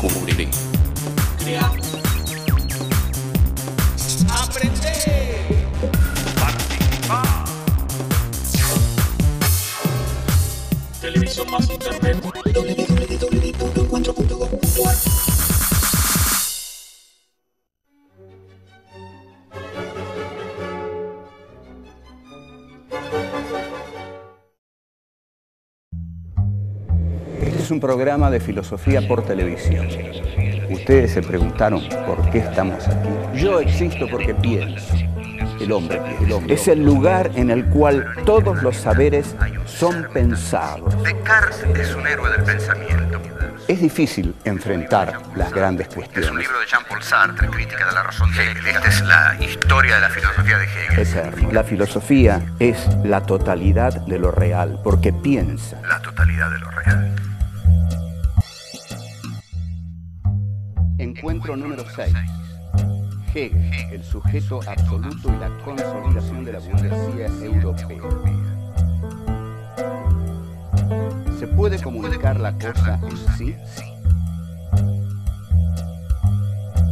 cubrir. Aprender. Participar. Televisión más internet. un programa de filosofía por televisión. Ustedes se preguntaron por qué estamos aquí. Yo existo porque pienso. El hombre, el hombre. Es el lugar en el cual todos los saberes son pensados. Descartes es un héroe del pensamiento. Es difícil enfrentar las grandes cuestiones. Es un libro de Jean-Paul Sartre, Crítica de la Razón Hegel. Esta es la historia de la filosofía de Hegel. La filosofía es la totalidad de lo real, porque piensa. La totalidad de lo real. Encuentro número 6. Hegel, el sujeto absoluto y la consolidación de la burguesía europea. ¿Se puede comunicar la cosa en sí?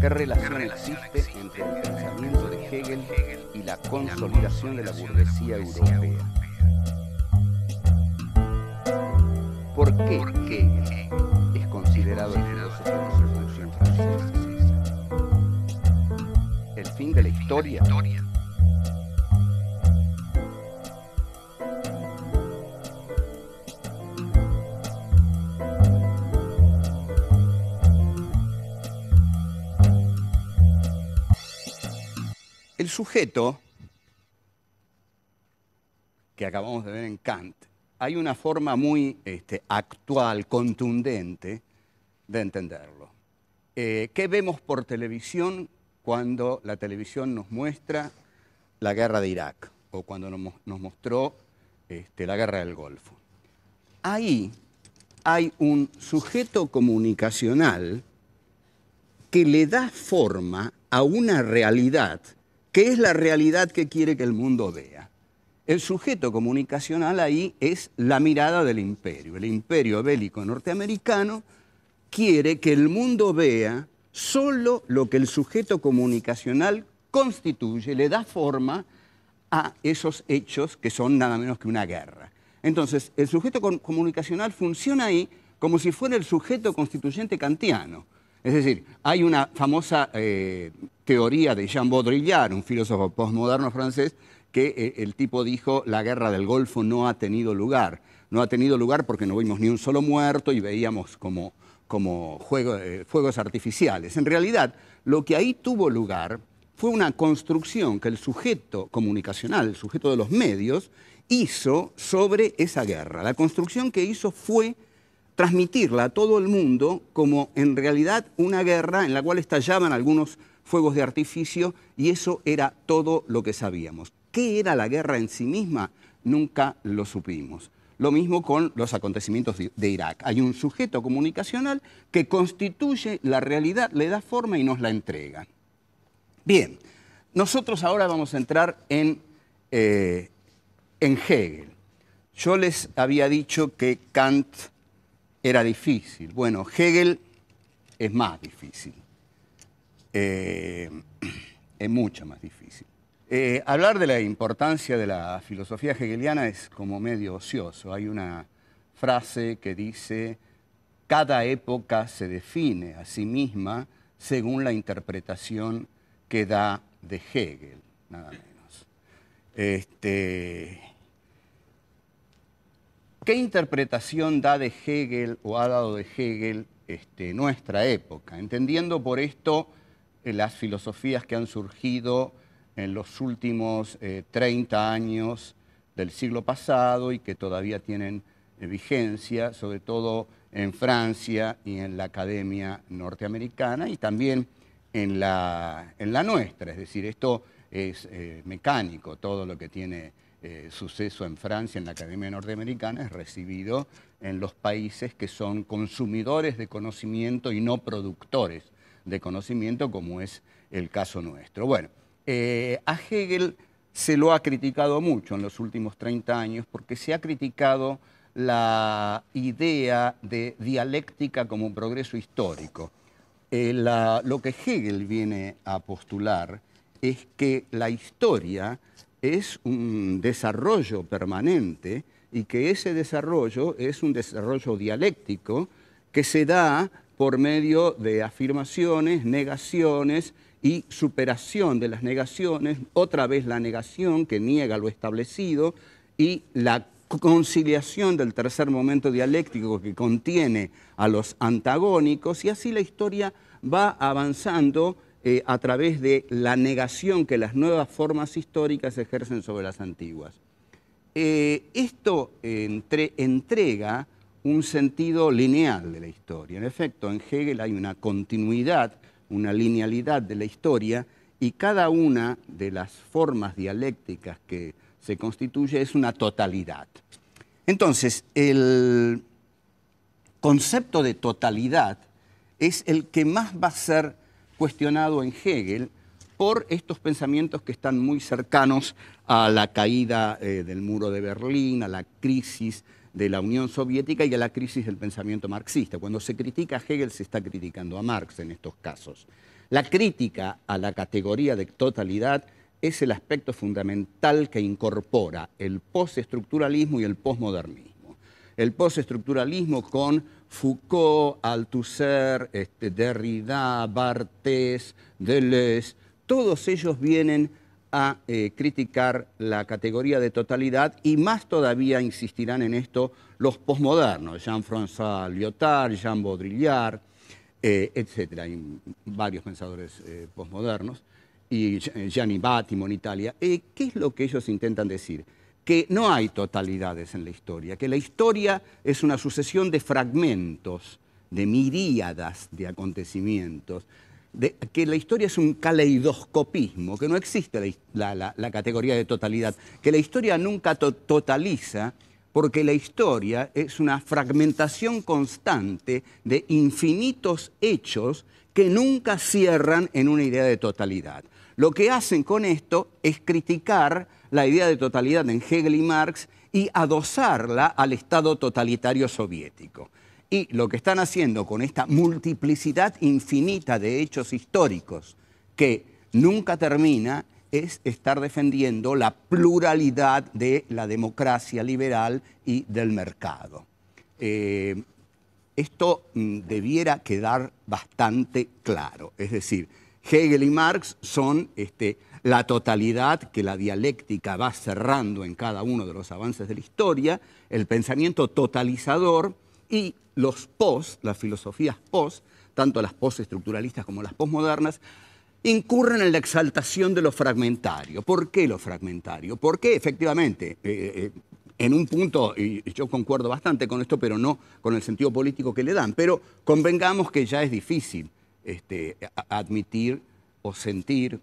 ¿Qué relación existe entre el pensamiento de Hegel y la consolidación de la burguesía europea? ¿Por qué Hegel es considerado el filósofo el fin de la historia. El sujeto que acabamos de ver en Kant, hay una forma muy este, actual, contundente, de entenderlo. Eh, ¿qué vemos por televisión cuando la televisión nos muestra la guerra de Irak o cuando nos, mostró este, la guerra del Golfo? Ahí hay un sujeto comunicacional que le da forma a una realidad que es la realidad que quiere que el mundo vea. El sujeto comunicacional ahí es la mirada del imperio, el imperio bélico norteamericano quiere que el mundo vea solo lo que el sujeto comunicacional constituye, le da forma a esos hechos que son nada menos que una guerra. Entonces, el sujeto comunicacional funciona ahí como si fuera el sujeto constituyente kantiano. Es decir, hay una famosa eh, teoría de Jean Baudrillard, un filósofo postmoderno francés, que eh, el tipo dijo la guerra del Golfo no ha tenido lugar. No ha tenido lugar porque no vimos ni un solo muerto y veíamos como como eh, fuegos artificiales. En realidad, lo que ahí tuvo lugar fue una construcción que el sujeto comunicacional, el sujeto de los medios, hizo sobre esa guerra. La construcción que hizo fue transmitirla a todo el mundo como en realidad una guerra en la cual estallaban algunos fuegos de artificio y eso era todo lo que sabíamos. ¿Qué era la guerra en sí misma? Nunca lo supimos. Lo mismo con los acontecimientos de Irak. Hay un sujeto comunicacional que constituye la realidad, le da forma y nos la entrega. Bien, nosotros ahora vamos a entrar en, eh, en Hegel. Yo les había dicho que Kant era difícil. Bueno, Hegel es más difícil. Eh, es mucho más difícil. Eh, hablar de la importancia de la filosofía hegeliana es como medio ocioso. Hay una frase que dice, cada época se define a sí misma según la interpretación que da de Hegel, nada menos. Este, ¿Qué interpretación da de Hegel o ha dado de Hegel este, nuestra época? Entendiendo por esto eh, las filosofías que han surgido en los últimos 30 eh, años del siglo pasado y que todavía tienen eh, vigencia, sobre todo en Francia y en la academia norteamericana y también en la, nuestra. Es decir, esto es eh, mecánico, todo lo que tiene suceso en Francia, en la academia norteamericana, es recibido en los países que son consumidores de conocimiento y no productores de conocimiento, como es el caso nuestro. Bueno, eh, a Hegel se lo ha criticado mucho en los últimos 30 años porque se ha criticado la idea de dialéctica como un progreso histórico. Eh, lo que Hegel viene a postular es que la historia es un desarrollo permanente y que ese desarrollo es un desarrollo dialéctico que se da por medio de afirmaciones, negaciones y superación de las negaciones, otra vez la negación que niega lo establecido y la conciliación del tercer momento dialéctico que contiene a los antagónicos y así la historia va avanzando eh, a través de la negación que las nuevas formas históricas ejercen sobre las antiguas. Eh, esto entrega un sentido lineal de la historia. En efecto, en Hegel hay una continuidad una linealidad de la historia y cada una de las formas dialécticas que se constituye es una totalidad. Entonces, el concepto de totalidad es el que más va a ser cuestionado en Hegel por estos pensamientos que están muy cercanos a la caída eh, del muro de Berlín, a la crisis de la Unión Soviética y a la crisis del pensamiento marxista. Cuando se critica a Hegel se está criticando a Marx en estos casos. La crítica a la categoría de totalidad es el aspecto fundamental que incorpora el postestructuralismo y el posmodernismo. El postestructuralismo con Foucault, Althusser, este, Derrida, Barthes, Deleuze, todos ellos vienen a eh, criticar la categoría de totalidad y más todavía insistirán en esto los posmodernos, Jean-François Lyotard, Jean Baudrillard, eh, etc. Hay varios pensadores eh, posmodernos, y Gianni Battimo en Italia. ¿Qué es lo que ellos intentan decir? Que no hay totalidades en la historia, que la historia es una sucesión de fragmentos, de miríadas de acontecimientos, que la historia es un caleidoscopismo, que no existe la, categoría de totalidad, que la historia nunca totaliza porque la historia es una fragmentación constante de infinitos hechos que nunca cierran en una idea de totalidad. Lo que hacen con esto es criticar la idea de totalidad en Hegel y Marx y adosarla al Estado totalitario soviético. Y lo que están haciendo con esta multiplicidad infinita de hechos históricos que nunca termina es estar defendiendo la pluralidad de la democracia liberal y del mercado. Eh, esto mm, debiera quedar bastante claro. Es decir, Hegel y Marx son este, la totalidad que la dialéctica va cerrando en cada uno de los avances de la historia, el pensamiento totalizador y los post, las filosofías post, tanto las estructuralistas como las postmodernas, incurren en la exaltación de lo fragmentario. ¿Por qué lo fragmentario? Porque efectivamente, eh, eh, en un punto, y yo concuerdo bastante con esto, pero no con el sentido político que le dan, pero convengamos que ya es difícil este, admitir o sentir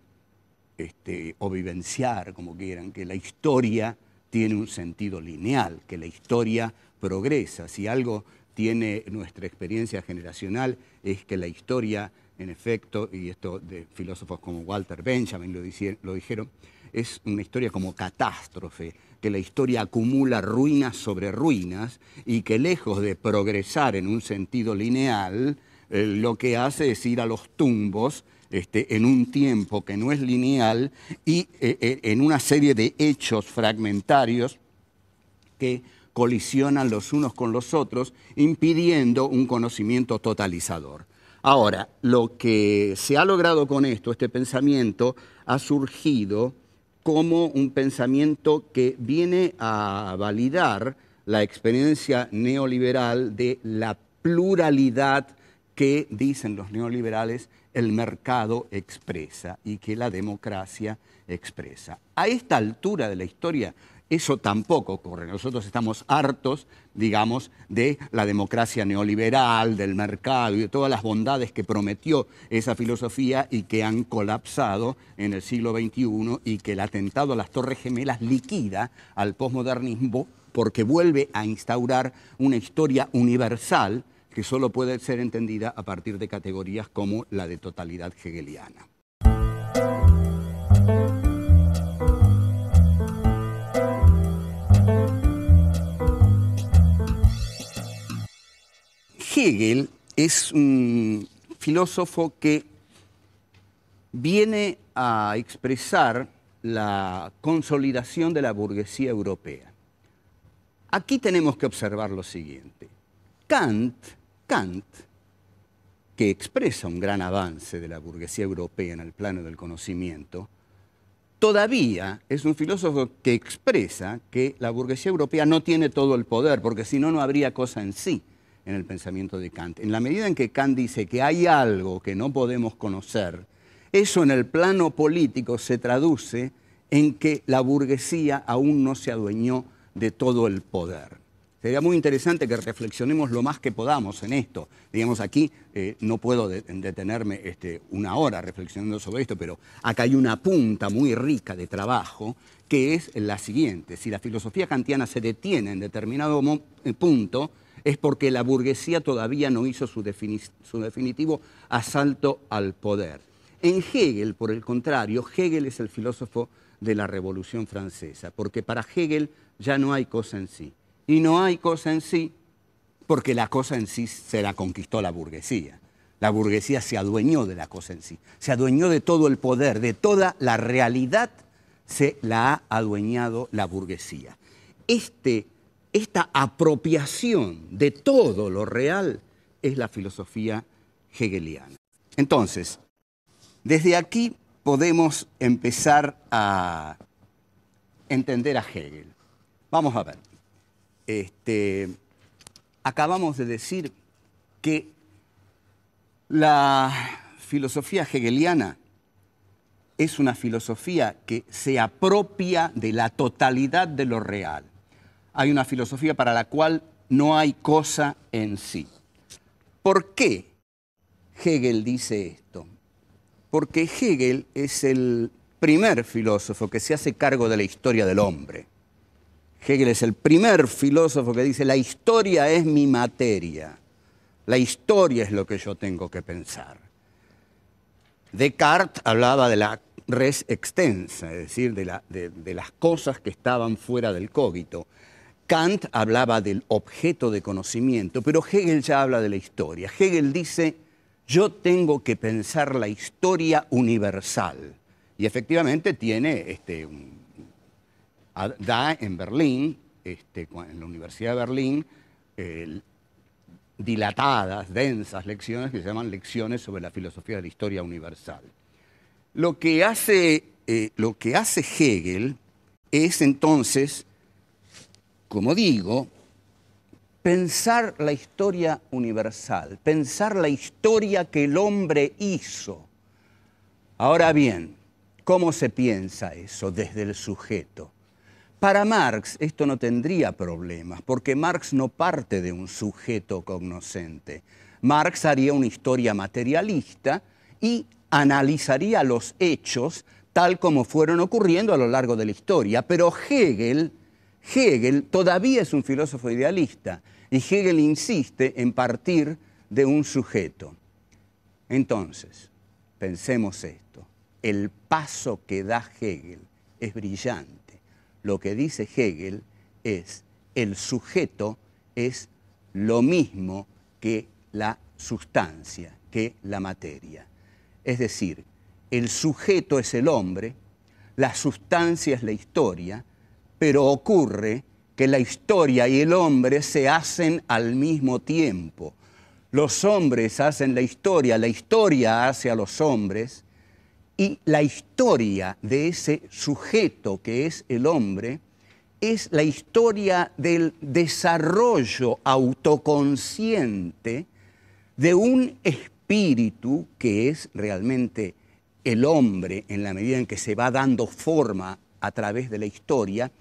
este, o vivenciar, como quieran, que la historia tiene un sentido lineal, que la historia progresa. Si algo tiene nuestra experiencia generacional es que la historia, en efecto, y esto de filósofos como Walter Benjamin lo, dijeron, es una historia como catástrofe, que la historia acumula ruinas sobre ruinas y que lejos de progresar en un sentido lineal, eh, lo que hace es ir a los tumbos este, en un tiempo que no es lineal y eh, eh, en una serie de hechos fragmentarios que colisionan los unos con los otros, impidiendo un conocimiento totalizador. Ahora, lo que se ha logrado con esto, este pensamiento, ha surgido como un pensamiento que viene a validar la experiencia neoliberal de la pluralidad que, dicen los neoliberales, el mercado expresa y que la democracia expresa. A esta altura de la historia, eso tampoco ocurre. Nosotros estamos hartos, digamos, de la democracia neoliberal, del mercado y de todas las bondades que prometió esa filosofía y que han colapsado en el siglo XXI y que el atentado a las Torres Gemelas liquida al posmodernismo porque vuelve a instaurar una historia universal que solo puede ser entendida a partir de categorías como la de totalidad hegeliana. Hegel es un filósofo que viene a expresar la consolidación de la burguesía europea. Aquí tenemos que observar lo siguiente. Kant Kant, que expresa un gran avance de la burguesía europea en el plano del conocimiento, todavía es un filósofo que expresa que la burguesía europea no tiene todo el poder, porque si no, no habría cosa en sí en el pensamiento de Kant. En la medida en que Kant dice que hay algo que no podemos conocer, eso en el plano político se traduce en que la burguesía aún no se adueñó de todo el poder sería muy interesante que reflexionemos lo más que podamos en esto. Digamos, aquí eh, no puedo detenerme este, una hora reflexionando sobre esto, pero acá hay una punta muy rica de trabajo que es la siguiente. Si la filosofía kantiana se detiene en determinado eh, punto, es porque la burguesía todavía no hizo su definitivo asalto al poder. En Hegel, por el contrario, Hegel es el filósofo de la Revolución Francesa, porque para Hegel ya no hay cosa en sí y no hay cosa en sí, porque la cosa en sí se la conquistó la burguesía. La burguesía se adueñó de la cosa en sí, se adueñó de todo el poder, de toda la realidad se la ha adueñado la burguesía. Este, esta apropiación de todo lo real es la filosofía hegeliana. Entonces, desde aquí podemos empezar a entender a Hegel. Vamos a ver. Este, acabamos de decir que la filosofía hegeliana es una filosofía que se apropia de la totalidad de lo real. Hay una filosofía para la cual no hay cosa en sí. ¿Por qué Hegel dice esto? Porque Hegel es el primer filósofo que se hace cargo de la historia del hombre. Hegel es el primer filósofo que dice, la historia es mi materia, la historia es lo que yo tengo que pensar. Descartes hablaba de la res extensa, es decir, de, las cosas que estaban fuera del cogito. Kant hablaba del objeto de conocimiento, pero Hegel ya habla de la historia. Hegel dice, yo tengo que pensar la historia universal. Y efectivamente tiene este, da en Berlín, este, en la Universidad de Berlín, dilatadas, densas lecciones que se llaman lecciones sobre la filosofía de la historia universal. Lo que hace, eh, lo que hace Hegel es entonces, como digo, pensar la historia universal, pensar la historia que el hombre hizo. Ahora bien, ¿cómo se piensa eso desde el sujeto? Para Marx esto no tendría problemas, porque Marx no parte de un sujeto cognoscente. Marx haría una historia materialista y analizaría los hechos tal como fueron ocurriendo a lo largo de la historia. Pero Hegel, Hegel todavía es un filósofo idealista y Hegel insiste en partir de un sujeto. Entonces, pensemos esto, el paso que da Hegel es brillante lo que dice Hegel es el sujeto es lo mismo que la sustancia, que la materia. Es decir, el sujeto es el hombre, la sustancia es la historia, pero ocurre que la historia y el hombre se hacen al mismo tiempo. Los hombres hacen la historia, la historia hace a los hombres, y la historia de ese sujeto que es el hombre es la historia del desarrollo autoconsciente de un espíritu que es realmente el hombre en la medida en que se va dando forma a través de la historia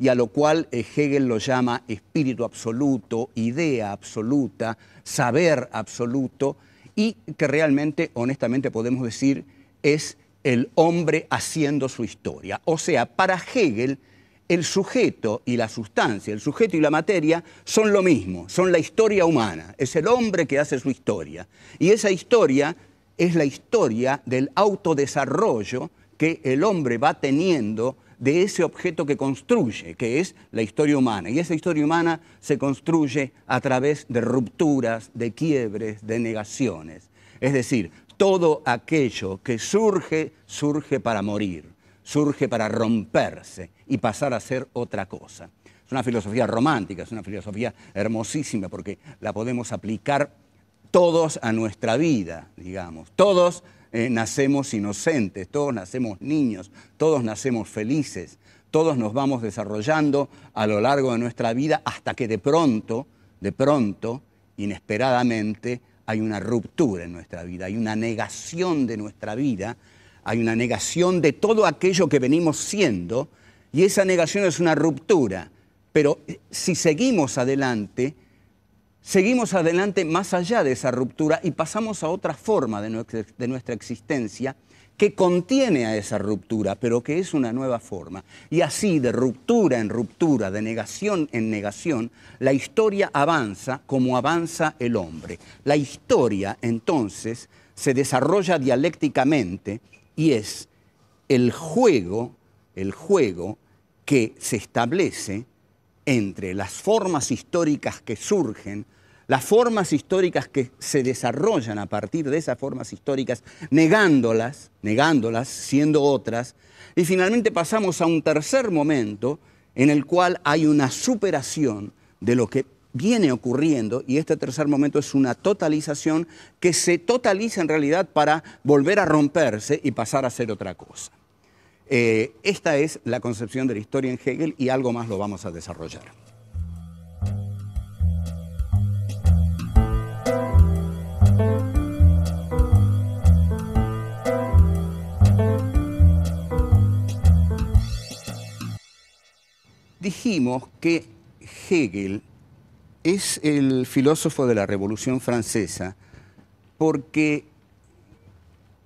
y a lo cual eh, Hegel lo llama espíritu absoluto, idea absoluta, saber absoluto y que realmente, honestamente podemos decir, es el hombre haciendo su historia. O sea, para Hegel, el sujeto y la sustancia, el sujeto y la materia son lo mismo, son la historia humana, es el hombre que hace su historia. Y esa historia es la historia del autodesarrollo que el hombre va teniendo de ese objeto que construye, que es la historia humana. Y esa historia humana se construye a través de rupturas, de quiebres, de negaciones. Es decir, todo aquello que surge, surge para morir, surge para romperse y pasar a ser otra cosa. Es una filosofía romántica, es una filosofía hermosísima porque la podemos aplicar todos a nuestra vida, digamos. Todos eh, nacemos inocentes, todos nacemos niños, todos nacemos felices, todos nos vamos desarrollando a lo largo de nuestra vida hasta que de pronto, de pronto, inesperadamente, hay una ruptura en nuestra vida, hay una negación de nuestra vida, hay una negación de todo aquello que venimos siendo y esa negación es una ruptura. Pero eh, si seguimos adelante, Seguimos adelante más allá de esa ruptura y pasamos a otra forma de, nuestra existencia que contiene a esa ruptura, pero que es una nueva forma. Y así, de ruptura en ruptura, de negación en negación, la historia avanza como avanza el hombre. La historia, entonces, se desarrolla dialécticamente y es el juego, el juego que se establece entre las formas históricas que surgen las formas históricas que se desarrollan a partir de esas formas históricas, negándolas, negándolas, siendo otras, y finalmente pasamos a un tercer momento en el cual hay una superación de lo que viene ocurriendo, y este tercer momento es una totalización que se totaliza en realidad para volver a romperse y pasar a ser otra cosa. Eh, esta es la concepción de la historia en Hegel y algo más lo vamos a desarrollar. dijimos que Hegel es el filósofo de la Revolución Francesa porque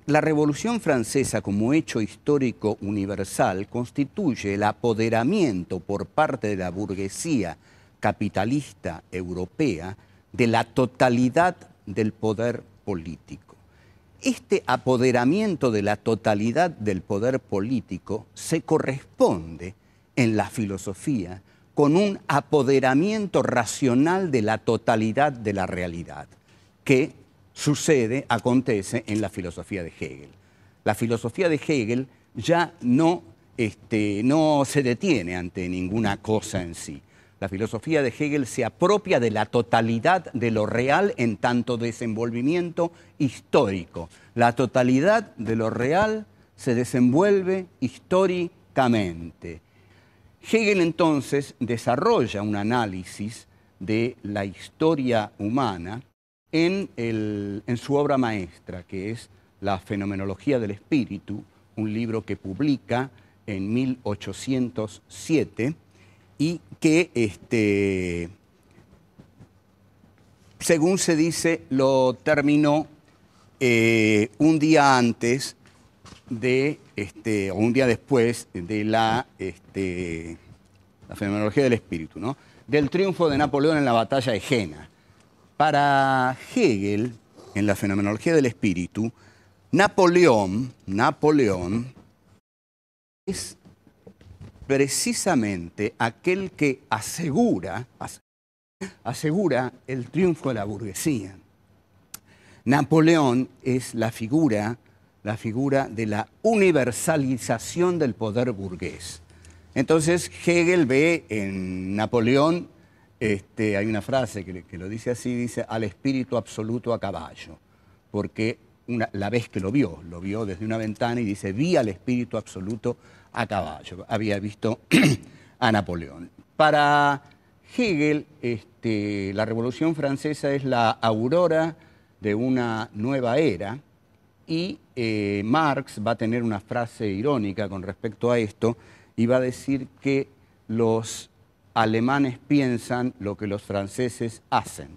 la Revolución Francesa como hecho histórico universal constituye el apoderamiento por parte de la burguesía capitalista europea de la totalidad del poder político. Este apoderamiento de la totalidad del poder político se corresponde en la filosofía con un apoderamiento racional de la totalidad de la realidad, que sucede, acontece en la filosofía de Hegel. La filosofía de Hegel ya no, este, no se detiene ante ninguna cosa en sí. La filosofía de Hegel se apropia de la totalidad de lo real en tanto desenvolvimiento histórico. La totalidad de lo real se desenvuelve históricamente Hegel entonces desarrolla un análisis de la historia humana en, su obra maestra, que es La Fenomenología del Espíritu, un libro que publica en 1807 y que, este, según se dice, lo terminó eh, un día antes de, este, o un día después de la, este, la fenomenología del espíritu, ¿no? del triunfo de Napoleón en la batalla de Jena. Para Hegel, en la fenomenología del espíritu, Napoleón, Napoleón es precisamente aquel que asegura, asegura el triunfo de la burguesía. Napoleón es la figura la figura de la universalización del poder burgués. Entonces Hegel ve en Napoleón, este, hay una frase que, lo dice así, dice al espíritu absoluto a caballo, porque una, la vez que lo vio, lo vio desde una ventana y dice, vi al espíritu absoluto a caballo, había visto a Napoleón. Para Hegel, este, la Revolución Francesa es la aurora de una nueva era y eh, Marx va a tener una frase irónica con respecto a esto y va a decir que los alemanes piensan lo que los franceses hacen.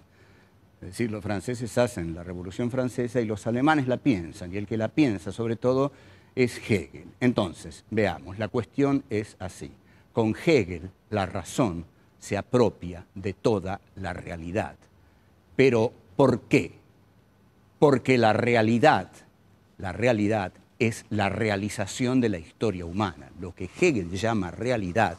Es decir, los franceses hacen la Revolución Francesa y los alemanes la piensan, y el que la piensa sobre todo es Hegel. Entonces, veamos, la cuestión es así. Con Hegel la razón se apropia de toda la realidad. Pero, ¿por qué? Porque la realidad la realidad es la realización de la historia humana. Lo que Hegel llama realidad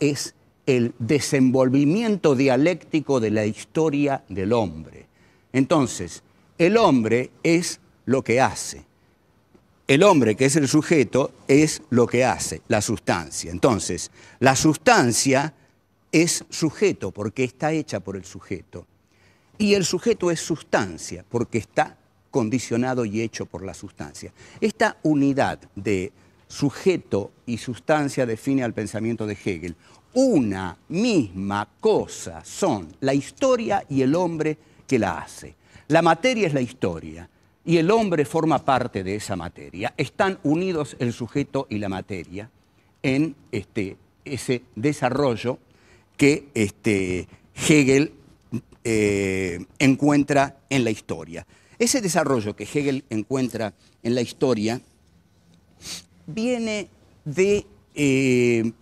es el desenvolvimiento dialéctico de la historia del hombre. Entonces, el hombre es lo que hace. El hombre, que es el sujeto, es lo que hace, la sustancia. Entonces, la sustancia es sujeto porque está hecha por el sujeto. Y el sujeto es sustancia porque está condicionado y hecho por la sustancia. Esta unidad de sujeto y sustancia define al pensamiento de Hegel. Una misma cosa son la historia y el hombre que la hace. La materia es la historia y el hombre forma parte de esa materia. Están unidos el sujeto y la materia en este, ese desarrollo que este, Hegel eh, encuentra en la historia. Ese desarrollo que Hegel encuentra en la historia viene de, eh,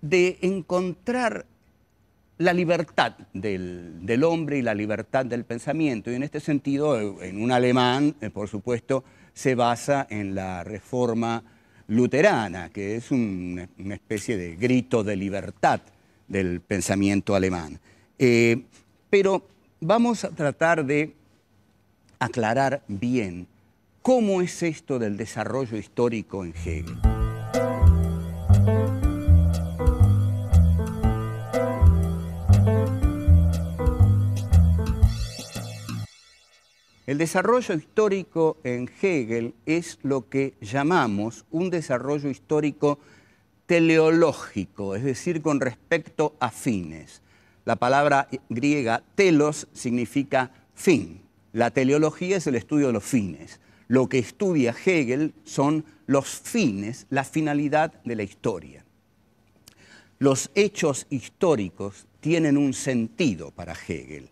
de encontrar la libertad del, hombre y la libertad del pensamiento. Y en este sentido, en un alemán, eh, por supuesto, se basa en la reforma luterana, que es una especie de grito de libertad del pensamiento alemán. Eh, pero vamos a tratar de aclarar bien cómo es esto del desarrollo histórico en Hegel. El desarrollo histórico en Hegel es lo que llamamos un desarrollo histórico teleológico, es decir, con respecto a fines. La palabra griega telos significa fin. La teleología es el estudio de los fines. Lo que estudia Hegel son los fines, la finalidad de la historia. Los hechos históricos tienen un sentido para Hegel.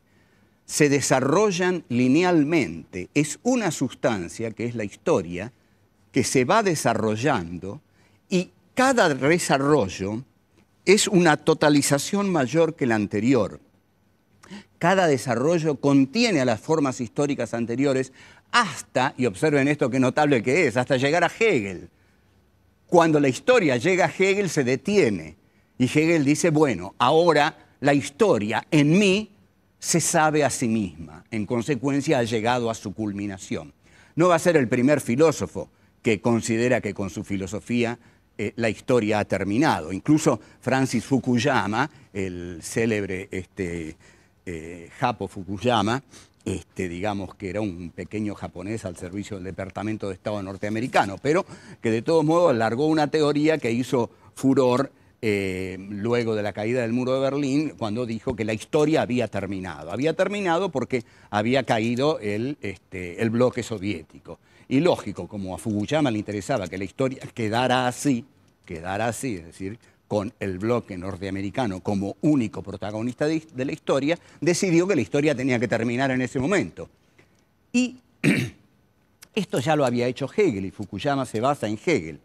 Se desarrollan linealmente. Es una sustancia, que es la historia, que se va desarrollando y cada desarrollo es una totalización mayor que la anterior. Cada desarrollo contiene a las formas históricas anteriores hasta, y observen esto qué notable que es, hasta llegar a Hegel. Cuando la historia llega a Hegel se detiene y Hegel dice, bueno, ahora la historia en mí se sabe a sí misma, en consecuencia ha llegado a su culminación. No va a ser el primer filósofo que considera que con su filosofía eh, la historia ha terminado. Incluso Francis Fukuyama, el célebre este, eh, Japo Fukuyama, este, digamos que era un pequeño japonés al servicio del Departamento de Estado norteamericano, pero que de todos modos largó una teoría que hizo furor eh, luego de la caída del muro de Berlín, cuando dijo que la historia había terminado. Había terminado porque había caído el, este, el bloque soviético. Y lógico, como a Fukuyama le interesaba que la historia quedara así, quedara así, es decir, con el bloque norteamericano como único protagonista de, la historia, decidió que la historia tenía que terminar en ese momento. Y esto ya lo había hecho Hegel y Fukuyama se basa en Hegel.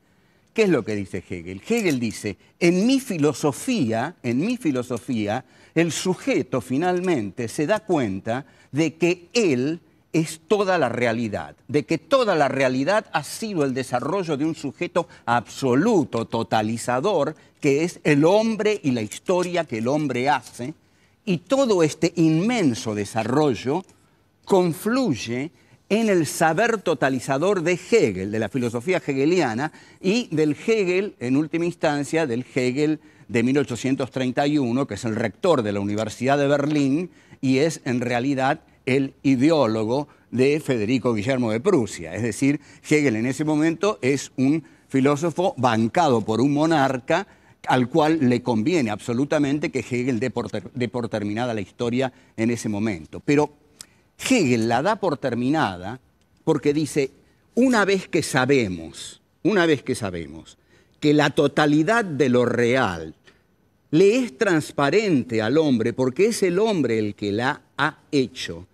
¿Qué es lo que dice Hegel? Hegel dice, en mi filosofía, en mi filosofía, el sujeto finalmente se da cuenta de que él es toda la realidad, de que toda la realidad ha sido el desarrollo de un sujeto absoluto, totalizador, que es el hombre y la historia que el hombre hace, y todo este inmenso desarrollo confluye en el saber totalizador de Hegel, de la filosofía hegeliana, y del Hegel, en última instancia, del Hegel de 1831, que es el rector de la Universidad de Berlín, y es en realidad el ideólogo de Federico Guillermo de Prusia. Es decir, Hegel en ese momento es un filósofo bancado por un monarca al cual le conviene absolutamente que Hegel dé por, por terminada la historia en ese momento. Pero Hegel la da por terminada porque dice, una vez que sabemos, una vez que sabemos que la totalidad de lo real le es transparente al hombre porque es el hombre el que la ha hecho,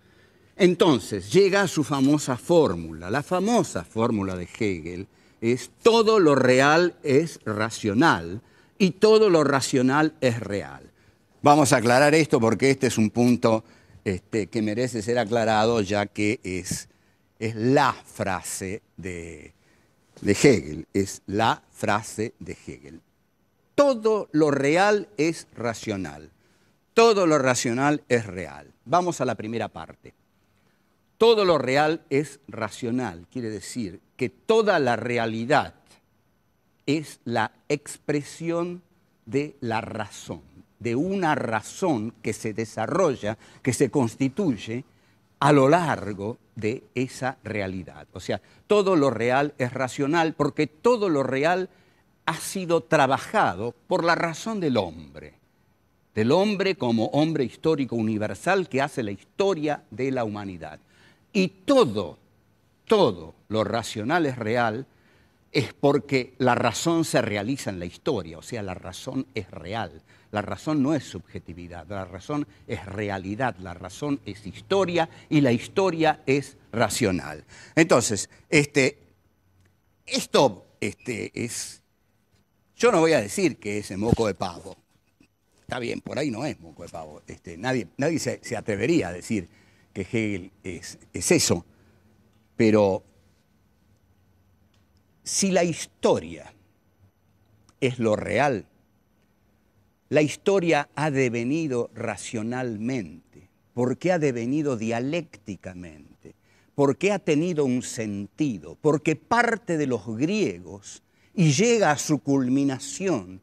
entonces, llega a su famosa fórmula. La famosa fórmula de Hegel es todo lo real es racional y todo lo racional es real. Vamos a aclarar esto porque este es un punto este, que merece ser aclarado ya que es, la frase de, de Hegel, es la frase de Hegel. Todo lo real es racional, todo lo racional es real. Vamos a la primera parte. Todo lo real es racional, quiere decir que toda la realidad es la expresión de la razón, de una razón que se desarrolla, que se constituye a lo largo de esa realidad. O sea, todo lo real es racional porque todo lo real ha sido trabajado por la razón del hombre, del hombre como hombre histórico universal que hace la historia de la humanidad. Y todo, todo lo racional es real es porque la razón se realiza en la historia, o sea, la razón es real. La razón no es subjetividad, la razón es realidad, la razón es historia y la historia es racional. Entonces, este, esto este, es, yo no voy a decir que es moco de pavo, está bien, por ahí no es moco de pavo, este, nadie, nadie se, se atrevería a decir que Hegel es, es eso, pero si la historia es lo real, la historia ha devenido racionalmente, porque ha devenido dialécticamente, porque ha tenido un sentido, porque parte de los griegos y llega a su culminación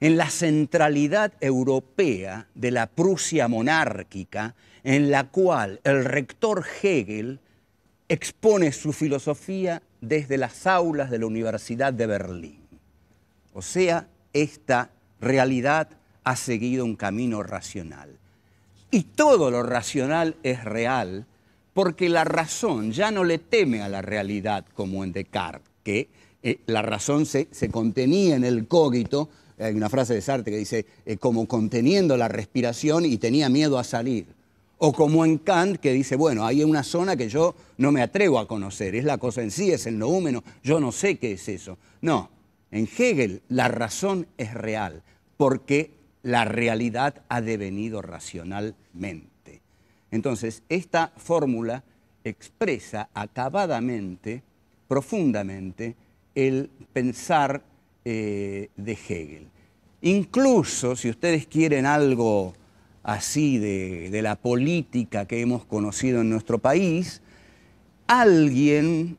en la centralidad europea de la Prusia monárquica, en la cual el rector Hegel expone su filosofía desde las aulas de la Universidad de Berlín. O sea, esta realidad ha seguido un camino racional. Y todo lo racional es real porque la razón ya no le teme a la realidad como en Descartes, que eh, la razón se, contenía en el cógito, Hay una frase de Sartre que dice, eh, como conteniendo la respiración y tenía miedo a salir. O como en Kant que dice, bueno, hay una zona que yo no me atrevo a conocer, es la cosa en sí, es el noúmeno, yo no sé qué es eso. No, en Hegel la razón es real, porque la realidad ha devenido racionalmente. Entonces, esta fórmula expresa acabadamente, profundamente, el pensar eh, de Hegel. Incluso, si ustedes quieren algo así de, la política que hemos conocido en nuestro país, alguien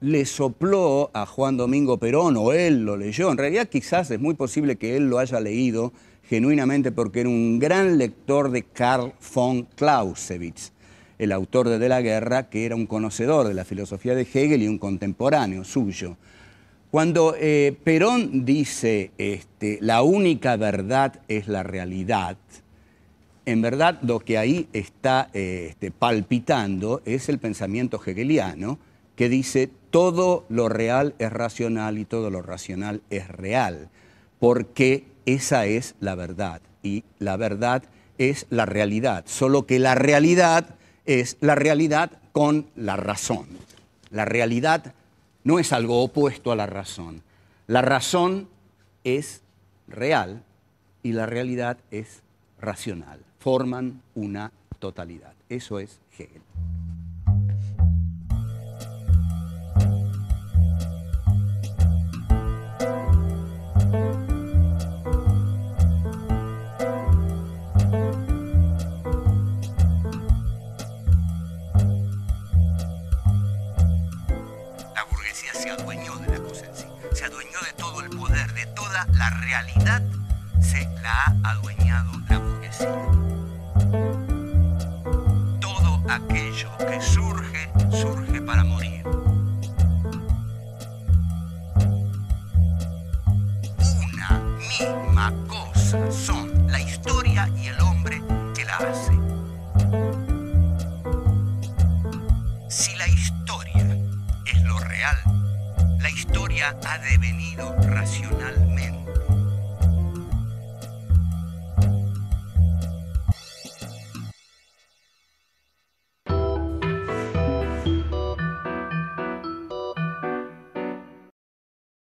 le sopló a Juan Domingo Perón, o él lo leyó, en realidad quizás es muy posible que él lo haya leído genuinamente porque era un gran lector de Carl von Clausewitz el autor de De la Guerra, que era un conocedor de la filosofía de Hegel y un contemporáneo suyo. Cuando eh, Perón dice este, la única verdad es la realidad, en verdad lo que ahí está eh, este, palpitando es el pensamiento hegeliano que dice todo lo real es racional y todo lo racional es real, porque esa es la verdad y la verdad es la realidad, solo que la realidad es la realidad con la razón. La realidad no es algo opuesto a la razón. La razón es real y la realidad es racional. Forman una totalidad. Eso es Hegel. realidad se la ha